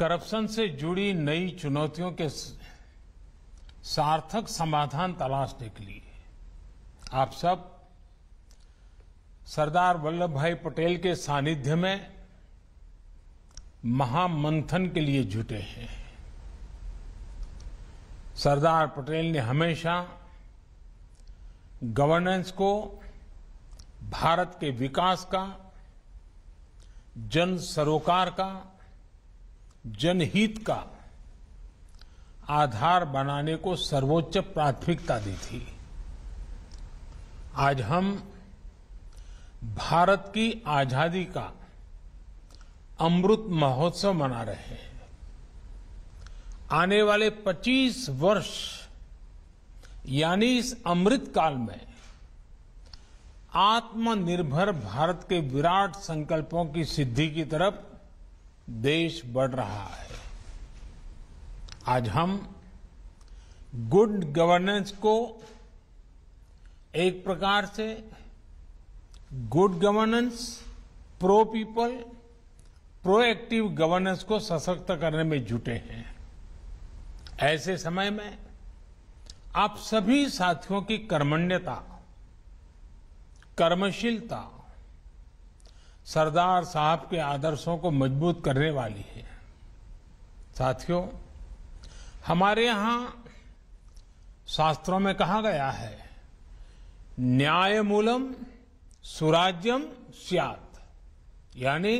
corruption से जुड़ी नई चुनौतियों के सार्थक समाधान तलाशने के लिए आप सब सरदार वल्लभ भाई पटेल के सानिध्य में महामंथन के लिए जुटे हैं सरदार पटेल ने हमेशा गवर्नेंस को भारत के विकास का जन सरोकार का जनहित का आधार बनाने को सर्वोच्च प्राथमिकता दी थी आज हम भारत की आजादी का अमृत महोत्सव मना रहे हैं आने वाले 25 वर्ष यानी इस अमृत काल में आत्मनिर्भर भारत के विराट संकल्पों की सिद्धि की तरफ देश बढ़ रहा है आज हम गुड गवर्नेंस को एक प्रकार से good governance pro people proactive governance को सशक्त करने में जुटे हैं ऐसे समय में आप सभी साथियों की कर्मण्यता कर्मशीलता सरदार साहब के आदर्शों को मजबूत करने वाली है साथियों हमारे यहां शास्त्रों में कहा गया है न्याय मूलम सुराज्यम स्यात यानी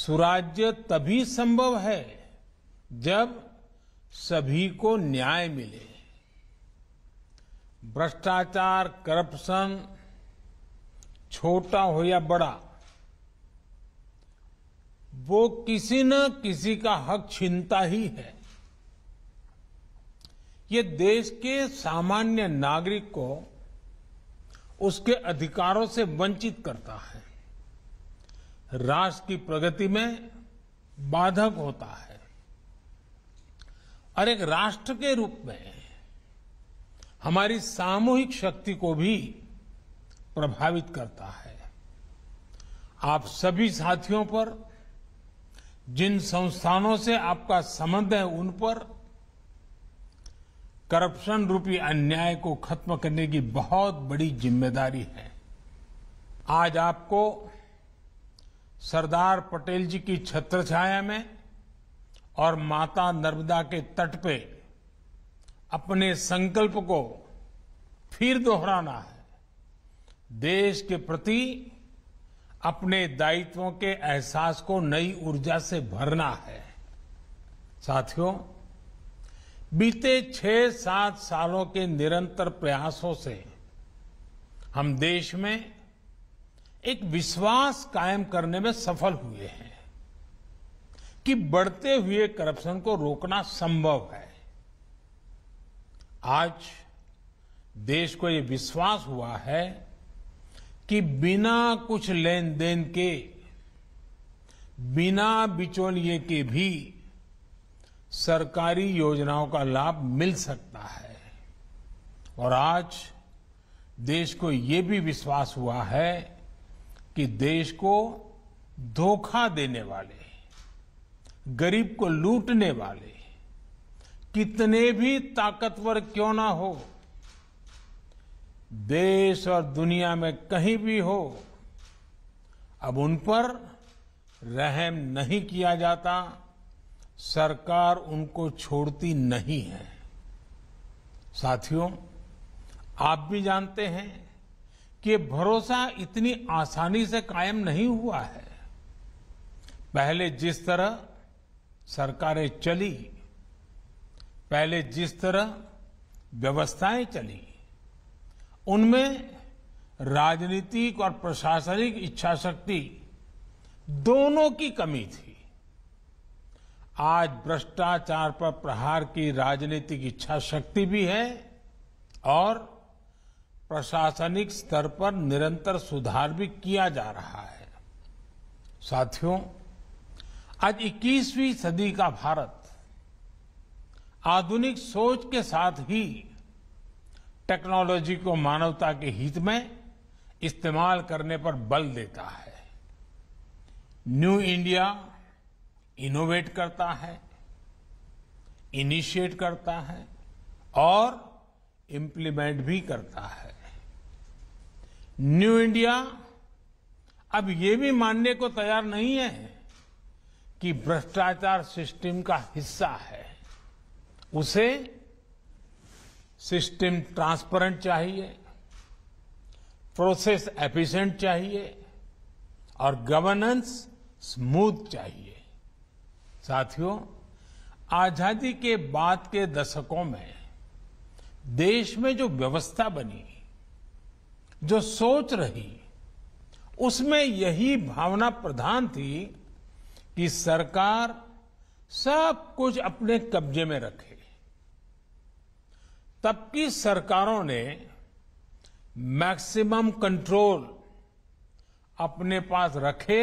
सुराज्य तभी संभव है जब सभी को न्याय मिले भ्रष्टाचार करप्शन छोटा हो या बड़ा वो किसी न किसी का हक छीनता ही है ये देश के सामान्य नागरिक को उसके अधिकारों से वंचित करता है राष्ट्र की प्रगति में बाधक होता है और एक राष्ट्र के रूप में हमारी सामूहिक शक्ति को भी प्रभावित करता है आप सभी साथियों पर जिन संस्थानों से आपका संबंध है उन पर करप्शन रूपी अन्याय को खत्म करने की बहुत बड़ी जिम्मेदारी है आज आपको सरदार पटेल जी की छत्रछाया में और माता नर्मदा के तट पे अपने संकल्प को फिर दोहराना है देश के प्रति अपने दायित्वों के एहसास को नई ऊर्जा से भरना है साथियों बीते छह सात सालों के निरंतर प्रयासों से हम देश में एक विश्वास कायम करने में सफल हुए हैं कि बढ़ते हुए करप्शन को रोकना संभव है आज देश को ये विश्वास हुआ है कि बिना कुछ लेन देन के बिना बिचौलिए के भी सरकारी योजनाओं का लाभ मिल सकता है और आज देश को ये भी विश्वास हुआ है कि देश को धोखा देने वाले गरीब को लूटने वाले कितने भी ताकतवर क्यों ना हो देश और दुनिया में कहीं भी हो अब उन पर रहम नहीं किया जाता सरकार उनको छोड़ती नहीं है साथियों आप भी जानते हैं कि भरोसा इतनी आसानी से कायम नहीं हुआ है पहले जिस तरह सरकारें चली पहले जिस तरह व्यवस्थाएं चली उनमें राजनीतिक और प्रशासनिक इच्छा शक्ति दोनों की कमी थी आज भ्रष्टाचार पर प्रहार की राजनीतिक इच्छा शक्ति भी है और प्रशासनिक स्तर पर निरंतर सुधार भी किया जा रहा है साथियों आज 21वीं सदी का भारत आधुनिक सोच के साथ ही टेक्नोलॉजी को मानवता के हित में इस्तेमाल करने पर बल देता है न्यू इंडिया इनोवेट करता है इनिशिएट करता है और इम्प्लीमेंट भी करता है न्यू इंडिया अब ये भी मानने को तैयार नहीं है कि भ्रष्टाचार सिस्टम का हिस्सा है उसे सिस्टम ट्रांसपेरेंट चाहिए प्रोसेस एफिशिएंट चाहिए और गवर्नेंस स्मूथ चाहिए साथियों आजादी के बाद के दशकों में देश में जो व्यवस्था बनी जो सोच रही उसमें यही भावना प्रधान थी कि सरकार सब कुछ अपने कब्जे में रखे तब की सरकारों ने मैक्सिमम कंट्रोल अपने पास रखे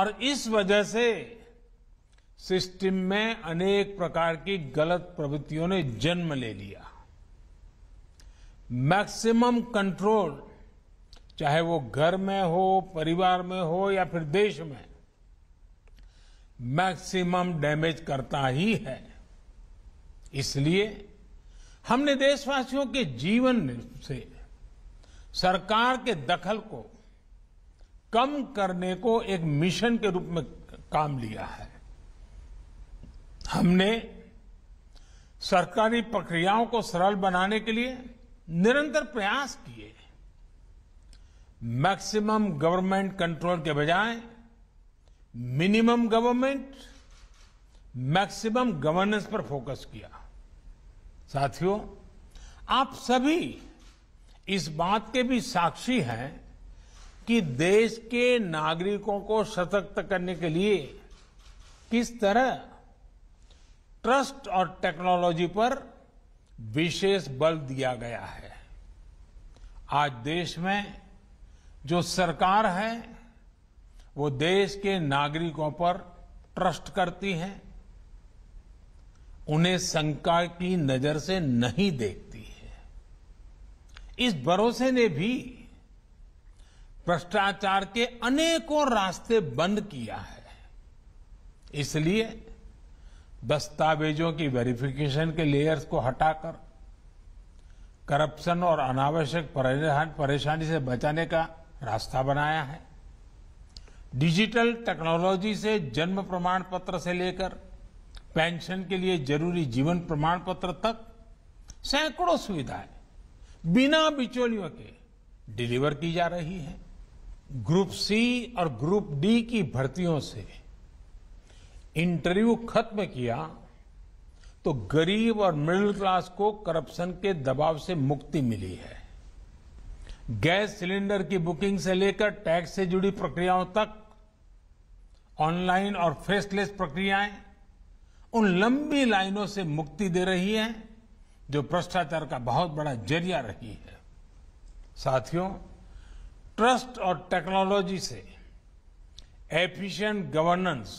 और इस वजह से सिस्टम में अनेक प्रकार की गलत प्रवृत्तियों ने जन्म ले लिया मैक्सिमम कंट्रोल चाहे वो घर में हो परिवार में हो या फिर देश में मैक्सिमम डैमेज करता ही है इसलिए हमने देशवासियों के जीवन से सरकार के दखल को कम करने को एक मिशन के रूप में काम लिया है हमने सरकारी प्रक्रियाओं को सरल बनाने के लिए निरंतर प्रयास किए मैक्सिमम गवर्नमेंट कंट्रोल के बजाय मिनिमम गवर्नमेंट मैक्सिमम गवर्नेंस पर फोकस किया साथियों आप सभी इस बात के भी साक्षी हैं कि देश के नागरिकों को सशक्त करने के लिए किस तरह ट्रस्ट और टेक्नोलॉजी पर विशेष बल दिया गया है आज देश में जो सरकार है वो देश के नागरिकों पर ट्रस्ट करती है उन्हें शंका की नजर से नहीं देखती है इस भरोसे ने भी भ्रष्टाचार के अनेकों रास्ते बंद किया है इसलिए दस्तावेजों की वेरिफिकेशन के लेयर्स को हटाकर करप्शन और अनावश्यक परेशानी से बचाने का रास्ता बनाया है डिजिटल टेक्नोलॉजी से जन्म प्रमाण पत्र से लेकर पेंशन के लिए जरूरी जीवन प्रमाण पत्र तक सैकड़ों सुविधाएं बिना बिचौलियों के डिलीवर की जा रही है ग्रुप सी और ग्रुप डी की भर्तियों से इंटरव्यू खत्म किया तो गरीब और मिडिल क्लास को करप्शन के दबाव से मुक्ति मिली है गैस सिलेंडर की बुकिंग से लेकर टैक्स से जुड़ी प्रक्रियाओं तक ऑनलाइन और फेसलेस प्रक्रियाएं उन लंबी लाइनों से मुक्ति दे रही है जो भ्रष्टाचार का बहुत बड़ा जरिया रही है साथियों ट्रस्ट और टेक्नोलॉजी से एफिशिएंट गवर्नेंस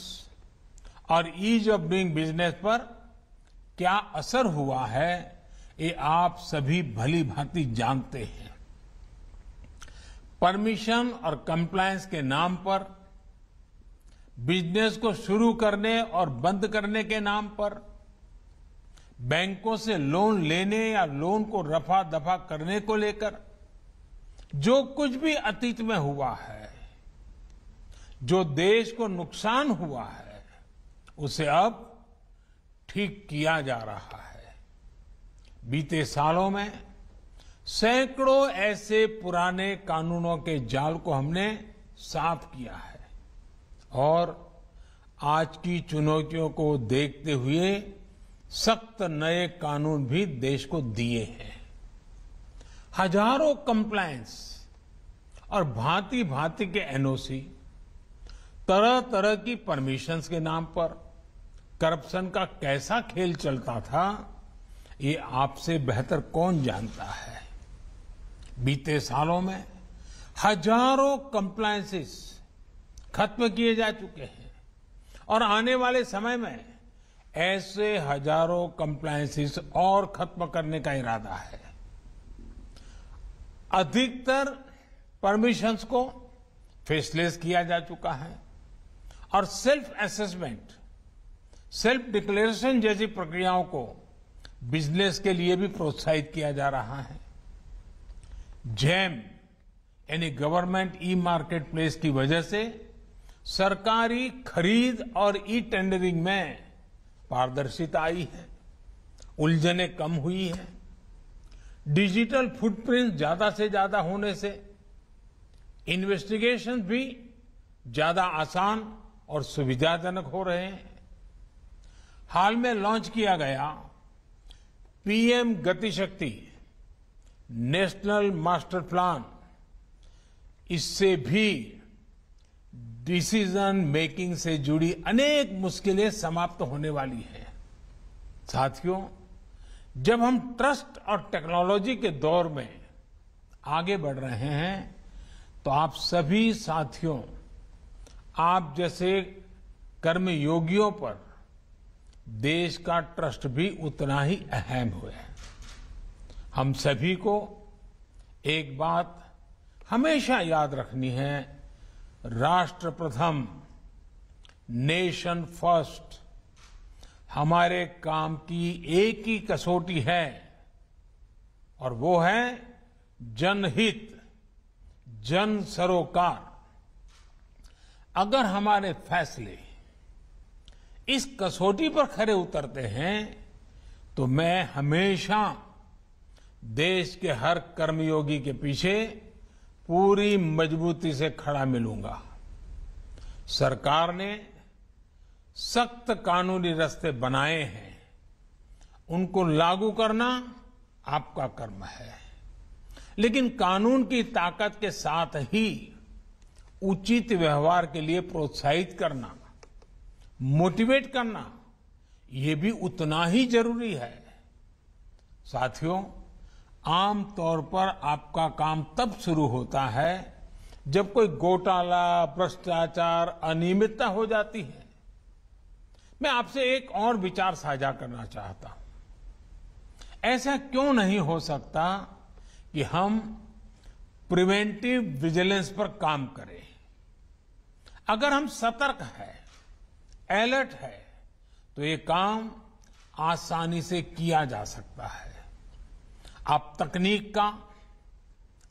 और ईज ऑफ डूइंग बिजनेस पर क्या असर हुआ है ये आप सभी भली भांति जानते हैं परमिशन और कंप्लायंस के नाम पर बिजनेस को शुरू करने और बंद करने के नाम पर बैंकों से लोन लेने या लोन को रफा दफा करने को लेकर जो कुछ भी अतीत में हुआ है जो देश को नुकसान हुआ है उसे अब ठीक किया जा रहा है बीते सालों में सैकड़ों ऐसे पुराने कानूनों के जाल को हमने साफ किया है और आज की चुनौतियों को देखते हुए सख्त नए कानून भी देश को दिए हैं हजारों कंप्लायंस और भांति भांति के एनओसी तरह तरह की परमिशंस के नाम पर करप्शन का कैसा खेल चलता था ये आपसे बेहतर कौन जानता है बीते सालों में हजारों कंप्लायंसेस खत्म किए जा चुके हैं और आने वाले समय में ऐसे हजारों कंप्लायसेस और खत्म करने का इरादा है अधिकतर परमिशंस को फेसलेस किया जा चुका है और सेल्फ असेसमेंट सेल्फ डिक्लेरेशन जैसी प्रक्रियाओं को बिजनेस के लिए भी प्रोत्साहित किया जा रहा है जैम यानी गवर्नमेंट ई मार्केट प्लेस की वजह से सरकारी खरीद और ई टेंडरिंग में पारदर्शिता आई है उलझने कम हुई है डिजिटल फुटप्रिंट ज्यादा से ज्यादा होने से इन्वेस्टिगेशन भी ज्यादा आसान और सुविधाजनक हो रहे हैं हाल में लॉन्च किया गया PM Gatishakti national master plan इससे भी डिसीजन मेकिंग से जुड़ी अनेक मुश्किलें समाप्त होने वाली हैं साथियों जब हम ट्रस्ट और टेक्नोलॉजी के दौर में आगे बढ़ रहे हैं तो आप सभी साथियों आप जैसे कर्मयोगियों पर देश का ट्रस्ट भी उतना ही अहम हुआ है हम सभी को एक बात हमेशा याद रखनी है राष्ट्र प्रथम नेशन फर्स्ट हमारे काम की एक ही कसौटी है और वो है जनहित जन सरोकार अगर हमारे फैसले इस कसौटी पर खरे उतरते हैं तो मैं हमेशा देश के हर कर्मयोगी के पीछे पूरी मजबूती से खड़ा मिलूंगा सरकार ने सख्त कानूनी रास्ते बनाए हैं उनको लागू करना आपका कर्म है लेकिन कानून की ताकत के साथ ही उचित व्यवहार के लिए प्रोत्साहित करना मोटिवेट करना ये भी उतना ही जरूरी है साथियों आम तौर पर आपका काम तब शुरू होता है जब कोई घोटाला भ्रष्टाचार अनियमितता हो जाती है मैं आपसे एक और विचार साझा करना चाहता हूं ऐसा क्यों नहीं हो सकता कि हम प्रिवेंटिव विजिलेंस पर काम करें अगर हम सतर्क है अलर्ट है तो ये काम आसानी से किया जा सकता है आप तकनीक का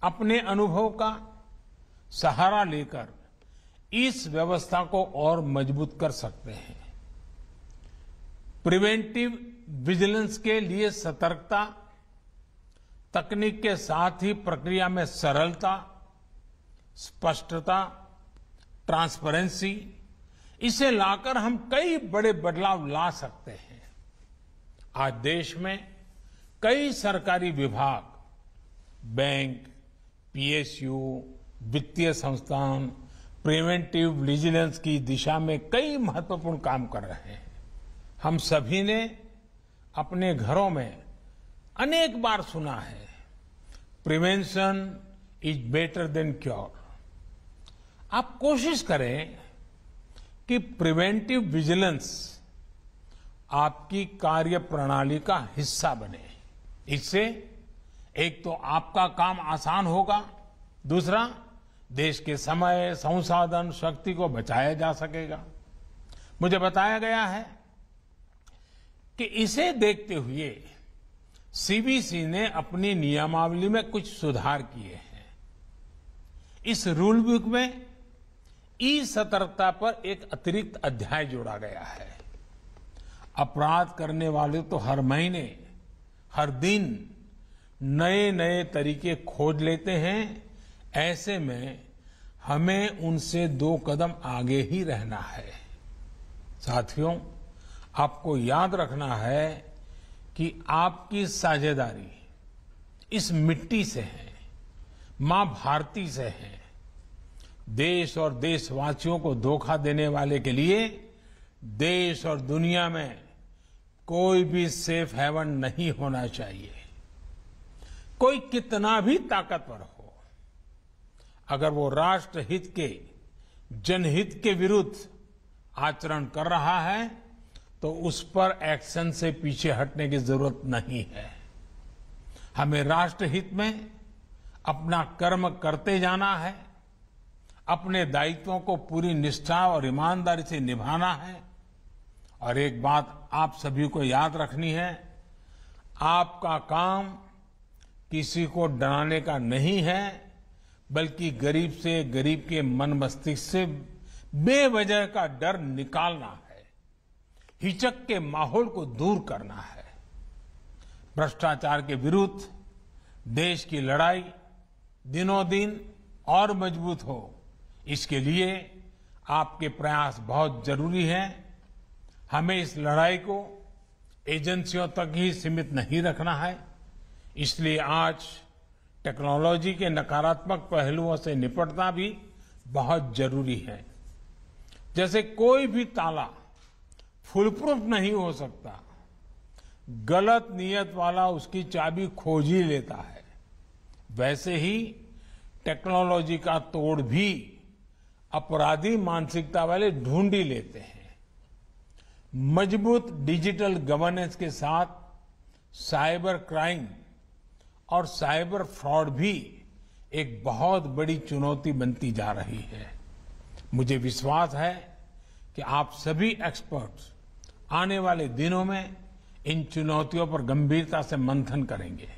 अपने अनुभव का सहारा लेकर इस व्यवस्था को और मजबूत कर सकते हैं प्रिवेंटिव विजिलेंस के लिए सतर्कता तकनीक के साथ ही प्रक्रिया में सरलता स्पष्टता ट्रांसपेरेंसी इसे लाकर हम कई बड़े बदलाव ला सकते हैं आज देश में कई सरकारी विभाग बैंक पीएसयू वित्तीय संस्थान प्रिवेंटिव विजिलेंस की दिशा में कई महत्वपूर्ण काम कर रहे हैं हम सभी ने अपने घरों में अनेक बार सुना है prevention is better than cure आप कोशिश करें कि प्रिवेंटिव विजिलेंस आपकी कार्य प्रणाली का हिस्सा बने इससे एक तो आपका काम आसान होगा दूसरा देश के समय संसाधन शक्ति को बचाया जा सकेगा मुझे बताया गया है कि इसे देखते हुए सीबीसी ने अपनी नियमावली में कुछ सुधार किए हैं इस रूल बुक में ई सतर्कता पर एक अतिरिक्त अध्याय जोड़ा गया है अपराध करने वाले तो हर महीने हर दिन नए नए तरीके खोज लेते हैं ऐसे में हमें उनसे दो कदम आगे ही रहना है साथियों आपको याद रखना है कि आपकी साझेदारी इस मिट्टी से है मां भारती से है देश और देशवासियों को धोखा देने वाले के लिए देश और दुनिया में कोई भी सेफ हेवन नहीं होना चाहिए कोई कितना भी ताकतवर हो अगर वो राष्ट्र हित के जनहित के विरुद्ध आचरण कर रहा है तो उस पर एक्शन से पीछे हटने की जरूरत नहीं है हमें राष्ट्रहित में अपना कर्म करते जाना है अपने दायित्वों को पूरी निष्ठा और ईमानदारी से निभाना है और एक बात आप सभी को याद रखनी है आपका काम किसी को डराने का नहीं है बल्कि गरीब से गरीब के मन मस्तिष्क से बेवजह का डर निकालना है हिचक के माहौल को दूर करना है भ्रष्टाचार के विरुद्ध देश की लड़ाई दिनों दिन और मजबूत हो इसके लिए आपके प्रयास बहुत जरूरी हैं हमें इस लड़ाई को एजेंसियों तक ही सीमित नहीं रखना है इसलिए आज टेक्नोलॉजी के नकारात्मक पहलुओं से निपटना भी बहुत जरूरी है जैसे कोई भी ताला फुल प्रूफ नहीं हो सकता गलत नियत वाला उसकी चाबी खोज ही लेता है वैसे ही टेक्नोलॉजी का तोड़ भी अपराधी मानसिकता वाले ढूंढ ही लेते हैं मजबूत डिजिटल गवर्नेंस के साथ साइबर क्राइम और साइबर फ्रॉड भी एक बहुत बड़ी चुनौती बनती जा रही है मुझे विश्वास है कि आप सभी एक्सपर्ट्स आने वाले दिनों में इन चुनौतियों पर गंभीरता से मंथन करेंगे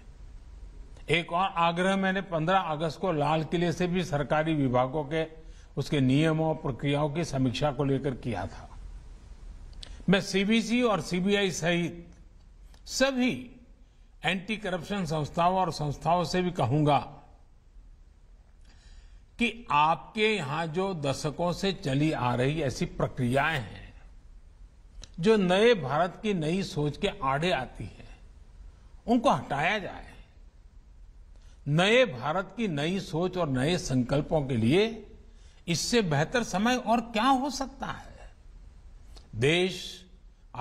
एक और आग्रह मैंने 15 अगस्त को लाल किले से भी सरकारी विभागों के उसके नियमों और प्रक्रियाओं की समीक्षा को लेकर किया था मैं सीबीसी और सीबीआई सहित सभी एंटी करप्शन संस्थाओं और संस्थाओं से भी कहूंगा कि आपके यहां जो दशकों से चली आ रही ऐसी प्रक्रियाएं हैं जो नए भारत की नई सोच के आड़े आती है उनको हटाया जाए नए भारत की नई सोच और नए संकल्पों के लिए इससे बेहतर समय और क्या हो सकता है देश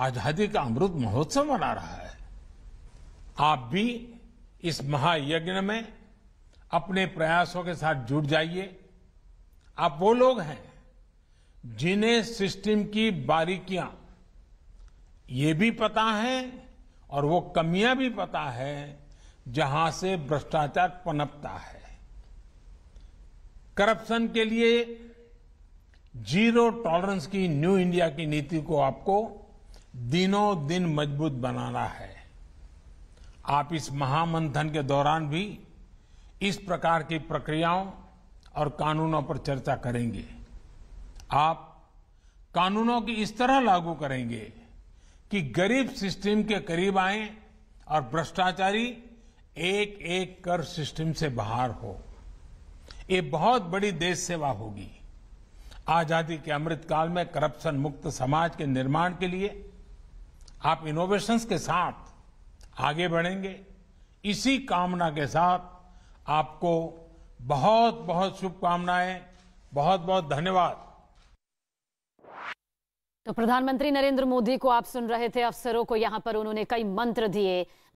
आजादी का अमृत महोत्सव मना रहा है आप भी इस महायज्ञ में अपने प्रयासों के साथ जुट जाइए आप वो लोग हैं जिन्हें सिस्टम की बारीकियां ये भी पता है और वो कमियां भी पता है जहां से भ्रष्टाचार पनपता है करप्शन के लिए जीरो टॉलरेंस की न्यू इंडिया की नीति को आपको दिनों दिन मजबूत बनाना है आप इस महामंथन के दौरान भी इस प्रकार की प्रक्रियाओं और कानूनों पर चर्चा करेंगे आप कानूनों की इस तरह लागू करेंगे कि गरीब सिस्टम के करीब आए और भ्रष्टाचारी एक एक कर सिस्टम से बाहर हो ये बहुत बड़ी देश सेवा होगी आजादी के अमृत काल में करप्शन मुक्त समाज के निर्माण के लिए आप इनोवेशंस के साथ आगे बढ़ेंगे इसी कामना के साथ आपको बहुत बहुत शुभकामनाएं बहुत बहुत धन्यवाद तो प्रधानमंत्री नरेंद्र मोदी को आप सुन रहे थे अफसरों को यहां पर उन्होंने कई मंत्र दिए